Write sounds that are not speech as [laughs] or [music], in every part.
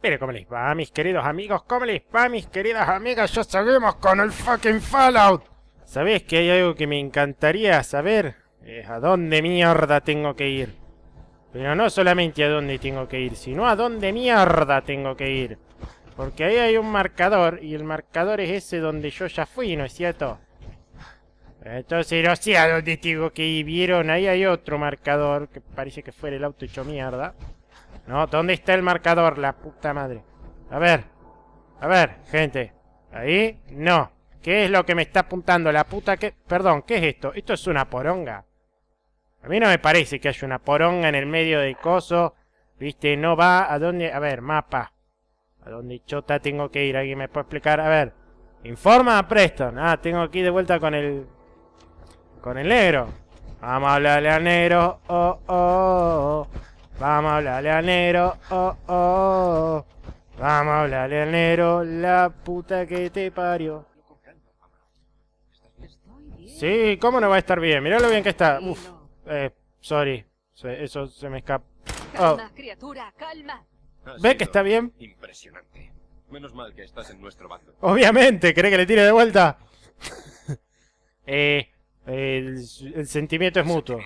Pero cómo les va, mis queridos amigos, cómo les va, mis queridas amigas, ya sabemos con el fucking Fallout. Sabes que hay algo que me encantaría saber? Es a dónde mierda tengo que ir. Pero no solamente a dónde tengo que ir, sino a dónde mierda tengo que ir. Porque ahí hay un marcador, y el marcador es ese donde yo ya fui, ¿no es cierto? Entonces no sé a dónde tengo que ir, vieron, ahí hay otro marcador, que parece que fue el auto hecho mierda. No, ¿dónde está el marcador? La puta madre. A ver. A ver, gente. Ahí, no. ¿Qué es lo que me está apuntando la puta que...? Perdón, ¿qué es esto? Esto es una poronga. A mí no me parece que haya una poronga en el medio del coso. Viste, no va a dónde... A ver, mapa. ¿A dónde chota tengo que ir? ¿Alguien me puede explicar? A ver. Informa a Preston. Ah, tengo aquí de vuelta con el... Con el negro. Vamos a hablarle al negro. Oh, oh, oh. oh. Vamos a hablarle al negro. Oh, oh, Vamos a hablarle al negro. La puta que te parió. Sí, ¿cómo no va a estar bien? Mirá lo bien que está. Uf. Eh, sorry. eso se me escapa. Oh. ¿Ve que está bien? Impresionante. Menos mal que estás en nuestro bando. Obviamente, ¿cree que le tire de vuelta? [laughs] eh, el, sentimiento es mutuo.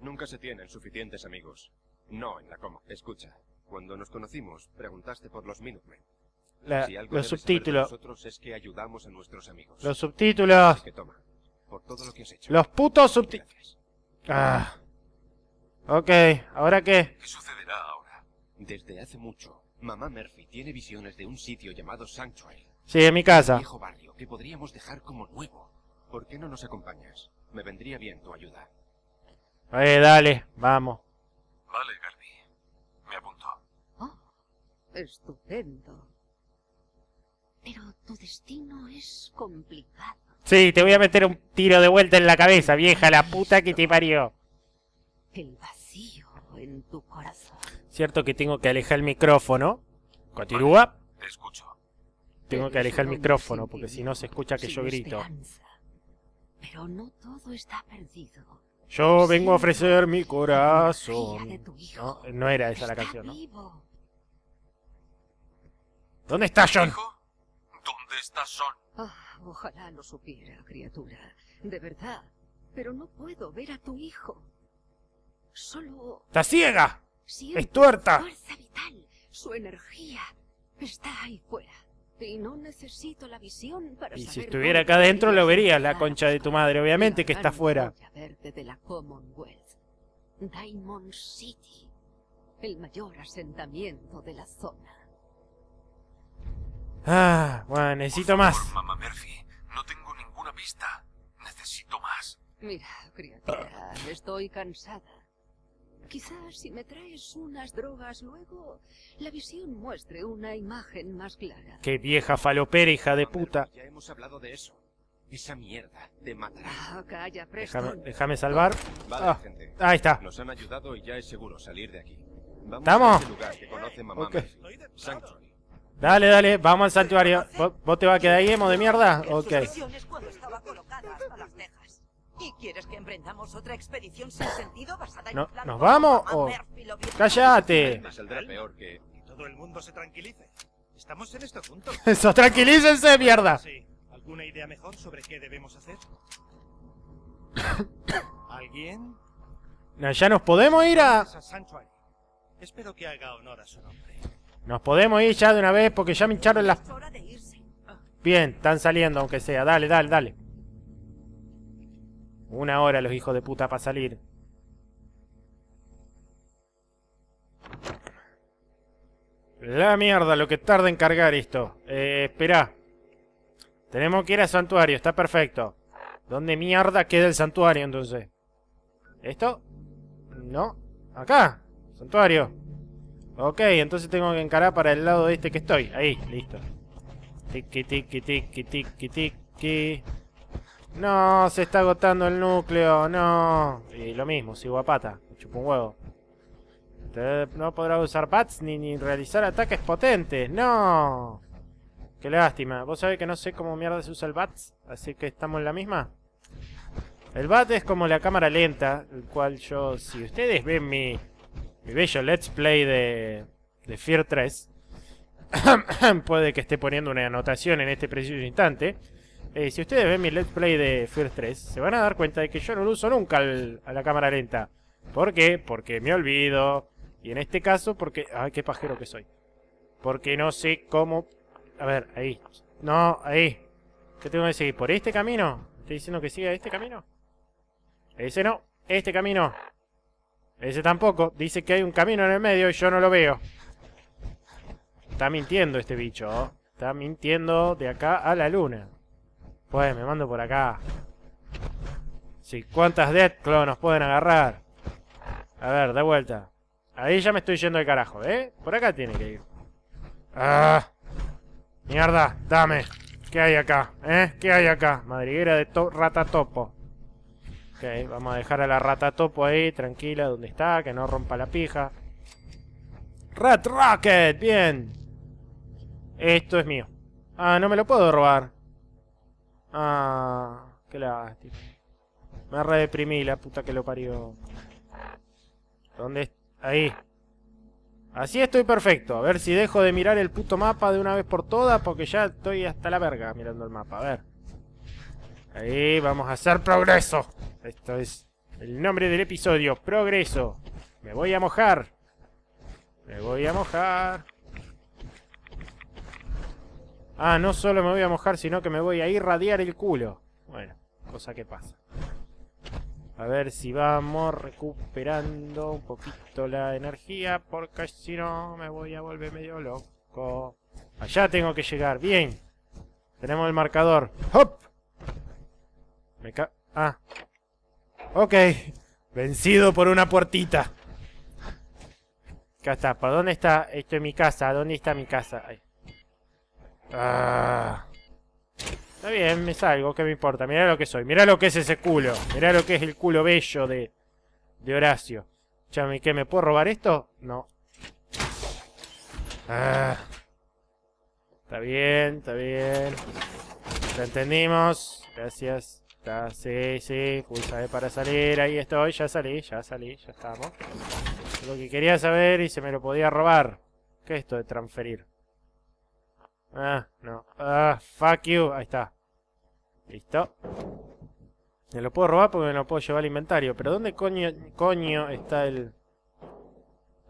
Nunca se tienen suficientes amigos. No en la coma. Escucha, cuando nos conocimos, preguntaste por los Minutemen. La, si algo los subtítulos. Nosotros es que ayudamos a nuestros amigos. Los subtítulos. Que por todo lo que has hecho. Los putos subtítulos. Ah. Ok, ¿ahora qué? ¿Qué sucederá ahora? Desde hace mucho, mamá Murphy tiene visiones de un sitio llamado Sanctuary. Sí, en mi casa. Un viejo barrio que podríamos dejar como nuevo. ¿Por qué no nos acompañas? Me vendría bien tu ayuda. Eh, dale, vamos. Vale, Gardi. Me apunto. Oh, estupendo. Pero tu destino es complicado. Sí, te voy a meter un tiro de vuelta en la cabeza, vieja, la puta que te parió. El vacío en tu corazón. Cierto que tengo que alejar el micrófono. Continúa. te escucho. Tengo que alejar el micrófono porque si no se escucha que yo grito. Pero no todo está perdido. Yo vengo a ofrecer mi corazón. No, era esa la canción, ¿Dónde está John? ¿Dónde está John? Ah, ojalá lo supiera, criatura. De verdad. Pero no puedo ver a tu hijo. Solo... ¡Está ciega! ¡Es tuerta! Su fuerza vital, su energía, está ahí fuera y no necesito la visión para y si estuviera acá adentro lo vería, la concha de tu madre, obviamente que está fuera. de la Commonwealth, Diamond City, el mayor asentamiento de la zona. Ah, bueno, necesito más. Mamá Murphy, no tengo ninguna pista. Necesito más. Mira, criatura, estoy cansada. Quizás si me traes unas drogas luego, la visión muestre una imagen más clara. ¡Qué vieja falopera, hija de puta! Ya hemos hablado de eso. Esa mierda te matará. Ah, calla, déjame, déjame, salvar. Vale, ah, gente. Ahí está. Nos han ayudado y ya es seguro salir de aquí. Vamos A ese lugar que conoce mamá okay. Dale, dale, vamos al santuario. ¿Vos, te vas a quedar ahí, emo de mierda? Ok. ¿Y quieres que emprendamos otra expedición sin sentido basada en no, ¡Nos vamos! O... ¡Cállate! Saldrá peor que... que todo el mundo se tranquilice. Estamos en esto juntos. [laughs] ¡Eso, tranquilícense, mierda! Sí. ¿Alguna idea mejor sobre qué debemos hacer? [coughs] ¿Alguien? ya nos podemos ir a... Espero que haga honor a su nombre. Nos podemos ir ya de una vez porque ya me hincharon las... Bien, están saliendo aunque sea. Dale, dale, dale. Una hora los hijos de puta para salir. La mierda, lo que tarda en cargar esto. Eh, Espera, Tenemos que ir al santuario, está perfecto. ¿Dónde mierda queda el santuario entonces? ¿Esto? No. Acá. Santuario. Ok, entonces tengo que encarar para el lado este que estoy. Ahí, listo. Tiki, tiki, tiki, tiki, tiki. No, se está agotando el núcleo, no. Y lo mismo, si guapata. pata, un huevo. no podrá usar bats ni, ni realizar ataques potentes, no. Qué lástima, vos sabés que no sé cómo mierda se usa el bats, así que estamos en la misma. El bat es como la cámara lenta, el cual yo, si ustedes ven mi, mi bello let's play de, de Fear 3, [coughs] puede que esté poniendo una anotación en este preciso instante eh, si ustedes ven mi let's play de First 3, se van a dar cuenta de que yo no lo uso nunca a la cámara lenta. ¿Por qué? Porque me olvido. Y en este caso, porque... ¡Ay, qué pajero que soy! Porque no sé cómo... A ver, ahí. No, ahí. ¿Qué tengo que seguir? ¿Por este camino? ¿Estoy diciendo que siga este camino? Ese no. Este camino. Ese tampoco. Dice que hay un camino en el medio y yo no lo veo. Está mintiendo este bicho. Está mintiendo de acá a la luna. Pues me mando por acá. Sí, ¿cuántas Deathclaw nos pueden agarrar? A ver, de vuelta. Ahí ya me estoy yendo al carajo, ¿eh? Por acá tiene que ir. ¡Ah! Mierda, dame. ¿Qué hay acá? ¿Eh? ¿Qué hay acá? Madriguera de ratatopo. Ok, vamos a dejar a la ratatopo ahí, tranquila, donde está, que no rompa la pija. Rat Rocket, bien. Esto es mío. Ah, no me lo puedo robar. Ah, qué lástima. Me redeprimí, la puta que lo parió. ¿Dónde? Ahí. Así estoy perfecto. A ver si dejo de mirar el puto mapa de una vez por todas, porque ya estoy hasta la verga mirando el mapa. A ver. Ahí, vamos a hacer progreso. Esto es el nombre del episodio, progreso. Me voy a mojar. Me voy a mojar. Ah, no solo me voy a mojar, sino que me voy a irradiar el culo. Bueno, cosa que pasa. A ver si vamos recuperando un poquito la energía, porque si no me voy a volver medio loco. Allá tengo que llegar, bien. Tenemos el marcador. ¡Hop! Me ca... Ah. Ok. Vencido por una puertita. Acá está. ¿Para dónde está? Esto es mi casa. ¿Dónde está mi casa? Ahí. Ah. Está bien, me salgo, ¿qué me importa? Mirá lo que soy, mirá lo que es ese culo. Mirá lo que es el culo bello de, de Horacio. Chame, ¿qué? ¿Me puedo robar esto? No. Ah. Está bien, está bien. Lo entendimos. Gracias. Está, sí, sí. Pulsa para salir. Ahí estoy. Ya salí, ya salí. Ya estamos. Lo que quería saber y se me lo podía robar. ¿Qué es esto de transferir? Ah, no. Ah, fuck you. Ahí está. Listo. Me lo puedo robar porque me lo puedo llevar al inventario. Pero ¿dónde coño, coño está el...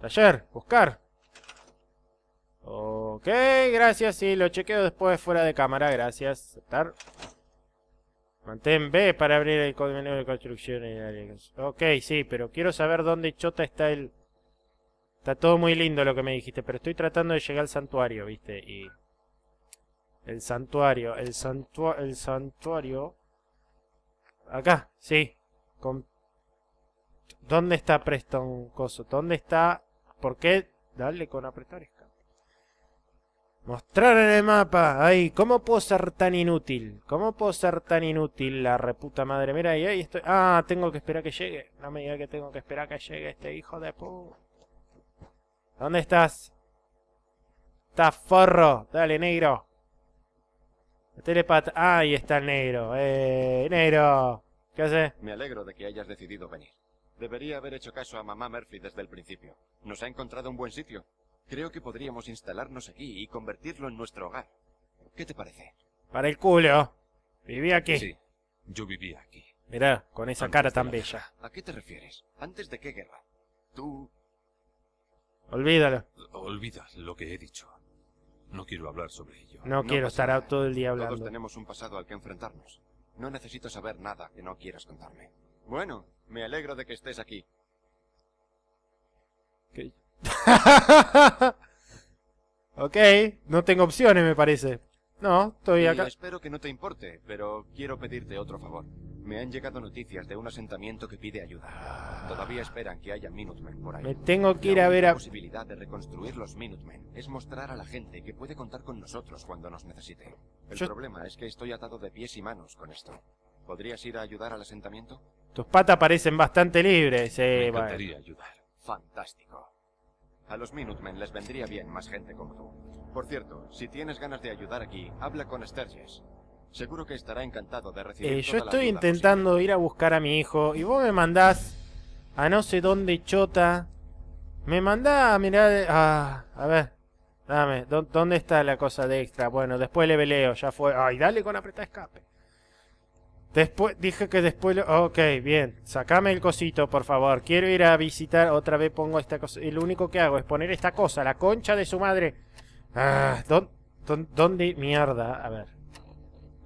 Taller, buscar. Ok, gracias. Sí, lo chequeo después fuera de cámara. Gracias. Aceptar. Mantén B para abrir el menú de construcción. Ok, sí, pero quiero saber dónde chota está el... Está todo muy lindo lo que me dijiste, pero estoy tratando de llegar al santuario, ¿viste? Y... El santuario, el santuario, el santuario. Acá, sí. ¿Dónde está Preston Coso? ¿Dónde está? ¿Por qué? Dale con apretar escape. Mostrar en el mapa. Ay, ¿cómo puedo ser tan inútil? ¿Cómo puedo ser tan inútil la reputa madre? Mira, ahí, ahí estoy. Ah, tengo que esperar que llegue. No me diga que tengo que esperar que llegue este hijo de pu. ¿Dónde estás? está forro. Dale, negro. Ahí está el negro. ¡Eh, negro! ¿Qué hace? Me alegro de que hayas decidido venir. Debería haber hecho caso a mamá Murphy desde el principio. Nos ha encontrado un buen sitio. Creo que podríamos instalarnos aquí y convertirlo en nuestro hogar. ¿Qué te parece? Para el culo. Viví aquí. Sí, yo vivía aquí. Mirá, con esa cara tan bella. ¿A qué te refieres? ¿Antes de qué guerra? Tú... Olvídalo. Olvida lo que he dicho. No quiero hablar sobre ello. No, quiero estar nada. todo el día hablando. Todos tenemos un pasado al que enfrentarnos. No necesito saber nada que no quieras contarme. Bueno, me alegro de que estés aquí. Okay. [laughs] ok, no tengo opciones me parece. No, estoy acá. espero que no te importe, pero quiero pedirte otro favor. Me han llegado noticias de un asentamiento que pide ayuda. Todavía esperan que haya Minutemen por ahí. Me tengo que ir a ver a... La posibilidad de reconstruir los Minutemen es mostrar a la gente que puede contar con nosotros cuando nos necesite. El problema es que estoy atado de pies y manos con esto. ¿Podrías ir a ayudar al asentamiento? Tus patas parecen bastante libres, eh. Me encantaría ayudar. Fantástico. A los Minutemen les vendría bien más gente como tú. Por cierto, si tienes ganas de ayudar aquí, habla con Sturges. Seguro que estará encantado de recibir. Eh, yo estoy intentando ir a buscar a mi hijo y vos me mandás a no sé dónde chota. Me mandá a mirar... a ver, dame, ¿dónde está la cosa de extra? Bueno, después le veleo, ya fue... Ay, dale con apretar escape. Después, dije que después... Lo... Ok, bien, sacame el cosito, por favor. Quiero ir a visitar, otra vez pongo esta cosa... Y lo único que hago es poner esta cosa, la concha de su madre. Ah, ¿Dónde mierda? A ver.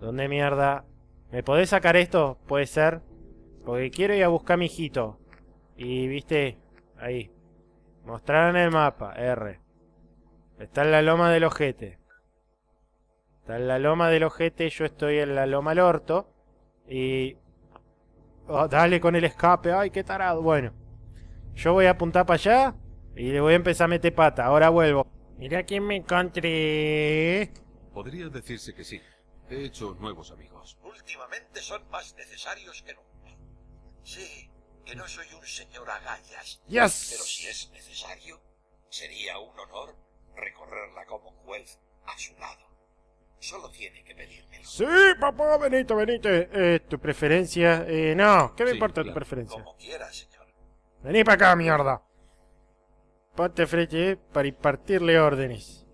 ¿Dónde mierda? ¿Me podés sacar esto? Puede ser. Porque quiero ir a buscar a mi hijito. Y viste, ahí. Mostrar en el mapa, R. Está en la loma del ojete. Está en la loma del ojete, yo estoy en la loma al orto. Y... Oh, dale con el escape, ay, qué tarado. Bueno, yo voy a apuntar para allá y le voy a empezar a meter pata. Ahora vuelvo. Mira quién me encontré. Podría decirse que sí. He hecho nuevos amigos. Últimamente son más necesarios que nunca. Sí, que no soy un señor agallas. Yes. Pero si es necesario, sería un honor recorrerla como Commonwealth a su lado. Solo tiene que pedírmelo. Sí, papá, Benito, Benito. Eh, tu preferencia. Eh, no, ¿qué me importa tu preferencia? Como quieras, señor. Vení para acá, mierda. Ponte frente para impartirle órdenes.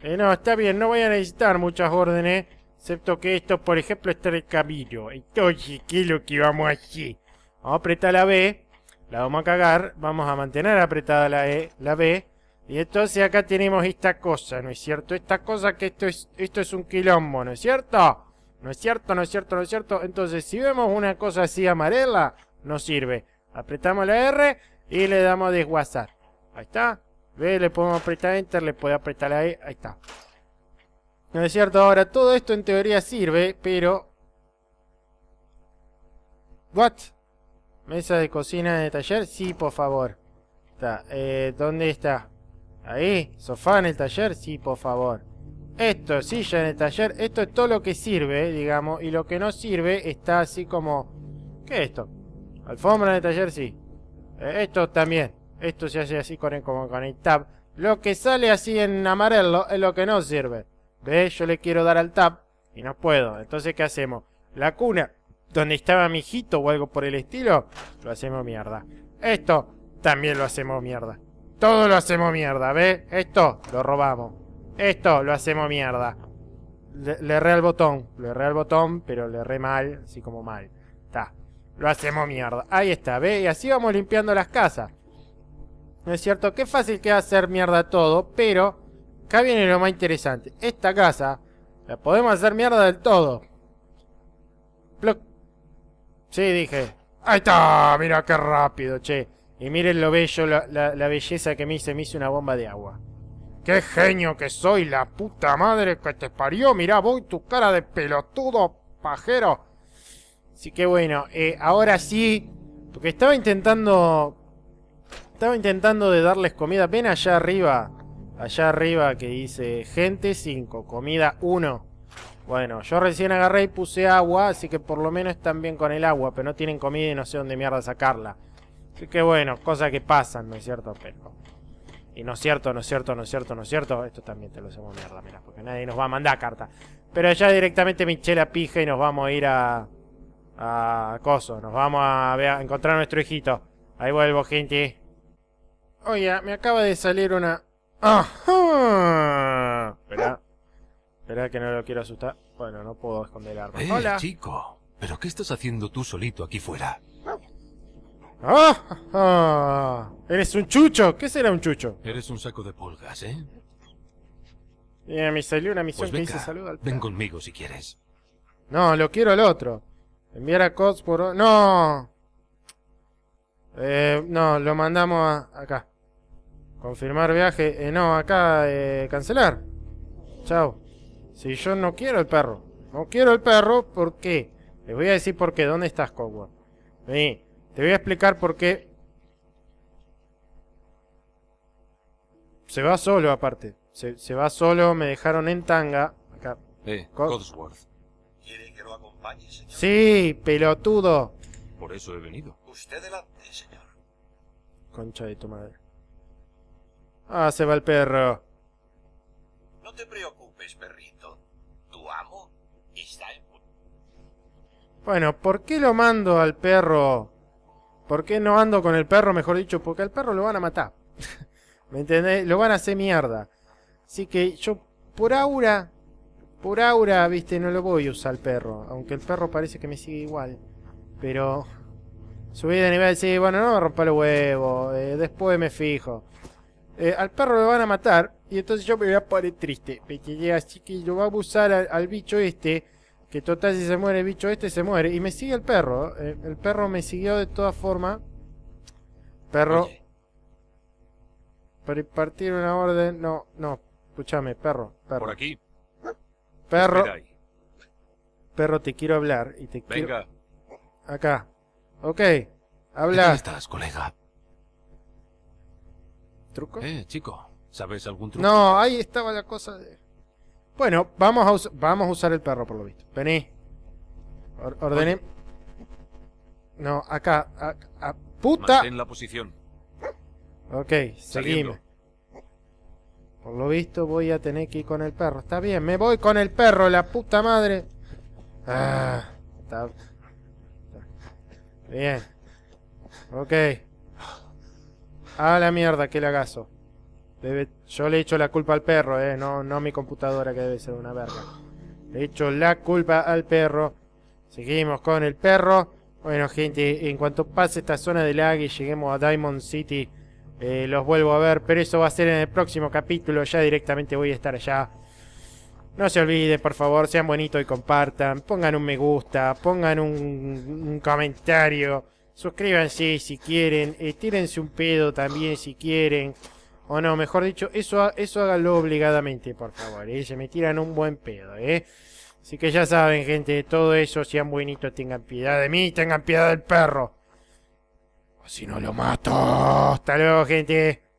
Eh, no, está bien, no voy a necesitar muchas órdenes. Excepto que esto, por ejemplo, está en el camino. Entonces, ¿qué es lo que vamos a Vamos a apretar la B. La vamos a cagar. Vamos a mantener apretada la, e, la B. Y entonces acá tenemos esta cosa, ¿no es cierto? Esta cosa que esto es, esto es un quilombo, ¿no es cierto? ¿No es cierto? ¿No es cierto? ¿No es cierto? Entonces, si vemos una cosa así amarela, no sirve. Apretamos la R y le damos desguazar. Ahí está. Ve, le podemos apretar Enter, le puede apretar la E. Ahí está. ¿No es cierto? Ahora, todo esto en teoría sirve, pero... ¿What? ¿Mesa de cocina el taller? Sí, por favor. Está. Eh, ¿Dónde está? Ahí. ¿Sofá en el taller? Sí, por favor. Esto, silla en el taller. Esto es todo lo que sirve, digamos. Y lo que no sirve está así como... ¿Qué es esto? Alfombra en el taller, sí. Eh, esto también. Esto se hace así con el, como con el tab. Lo que sale así en amarillo es lo que no sirve. ¿Ves? Yo le quiero dar al tap y no puedo. Entonces, ¿qué hacemos? La cuna, donde estaba mi hijito o algo por el estilo, lo hacemos mierda. Esto también lo hacemos mierda. Todo lo hacemos mierda, ¿ve? Esto lo robamos. Esto lo hacemos mierda. Le, erré al botón, le erré al botón, pero le erré mal, así como mal. Está. Lo hacemos mierda. Ahí está, ¿ve? Y así vamos limpiando las casas. ¿No es cierto? Qué fácil que hacer mierda todo, pero acá viene lo más interesante. Esta casa la podemos hacer mierda del todo. Sí, dije. Ahí está, mira qué rápido, che. Y miren lo bello, la, belleza que me hice, me hice una bomba de agua. ¡Qué genio que soy, la puta madre que te parió! Mirá, voy tu cara de pelotudo, pajero. Así que bueno, eh, ahora sí, porque estaba intentando... Estaba intentando de darles comida. Ven allá arriba. Allá arriba que dice gente 5, comida 1. Bueno, yo recién agarré y puse agua, así que por lo menos están bien con el agua, pero no tienen comida y no sé dónde mierda sacarla. Así que bueno, cosas que pasan, ¿no es cierto, pero Y no es cierto, no es cierto, no es cierto, no es cierto. Esto también te lo hacemos mierda, mira, porque nadie nos va a mandar carta. Pero allá directamente Michela pija y nos vamos a ir a... A Coso, nos vamos a, a encontrar a nuestro hijito. Ahí vuelvo, gente. Oye, me acaba de salir una ¡Ajá! Espera. Espera que no lo quiero asustar. Bueno, no puedo esconder el arma. Eh, ¡Hola! chico! ¿Pero qué estás haciendo tú solito aquí fuera? ¡Eres un chucho! ¿Qué será un chucho? Eres un saco de pulgas, ¿eh? Mira, me salió una misión pues que dice salud al... Ven conmigo si quieres. No, lo quiero al otro. Enviar a Cots por... ¡No! Eh, no, lo mandamos a... acá. Confirmar viaje. Eh, no, acá eh, cancelar. Chao. Si yo no quiero el perro. No quiero el perro, ¿por qué? Les voy a decir por qué. ¿Dónde estás, Cowboy? Vení. Te voy a explicar por qué. Se va solo, aparte. Se, va solo, me dejaron en tanga. Acá. Eh, Codsworth. ¿Quiere que lo acompañe, señor? Sí, pelotudo. Por eso he venido. Usted delante, señor. Concha de tu madre. Ah, se va el perro. No te preocupes, perrito. Tu amo está en... Bueno, ¿por qué lo mando al perro? ¿Por qué no ando con el perro, mejor dicho? Porque al perro lo van a matar. [laughs] ¿Me entendés? Lo van a hacer mierda. Así que yo, por ahora, por ahora, viste, no lo voy a usar al perro. Aunque el perro parece que me sigue igual. Pero... Subí de nivel, sí, bueno, no me rompa el huevo. Eh, después me fijo. Eh, al perro lo van a matar y entonces yo me voy a poner triste. Pequeñas así que yo va a abusar al, bicho este. Que total si se muere el bicho este se muere. Y me sigue el perro. Eh, el perro me siguió de todas formas. Perro. Para impartir una orden. No, no. Escúchame, perro, perro. Por aquí. Perro. Perro, te quiero hablar. Y te Venga. Acá. Ok. Habla. ¿Dónde estás, colega? ¿Truco? Eh, chico, ¿sabes algún truco? No, ahí estaba la cosa de... Bueno, vamos a, vamos a usar el perro por lo visto. Vení. ordene ordené... No, acá, a ¡Puta! la posición. Ok, seguimos. Por lo visto voy a tener que ir con el perro. Está bien, me voy con el perro, la puta madre. Ah, está... Bien. Ok. A la mierda, que lagazo. Debe... Yo le echo la culpa al perro, eh. No, no a mi computadora que debe ser una verga. Le echo la culpa al perro. Seguimos con el perro. Bueno, gente, en cuanto pase esta zona de lag y lleguemos a Diamond City, eh, los vuelvo a ver. Pero eso va a ser en el próximo capítulo. Ya directamente voy a estar allá. No se olviden, por favor, sean bonitos y compartan. Pongan un me gusta, pongan un, un comentario. Suscríbanse si quieren, eh, tírense un pedo también si quieren. O no, mejor dicho, eso, eso háganlo obligadamente, por favor. Eh, se me tiran un buen pedo, ¿eh? Así que ya saben, gente, todo eso, sean buenitos, tengan piedad de mí, tengan piedad del perro. O si no lo mato. Hasta luego, gente.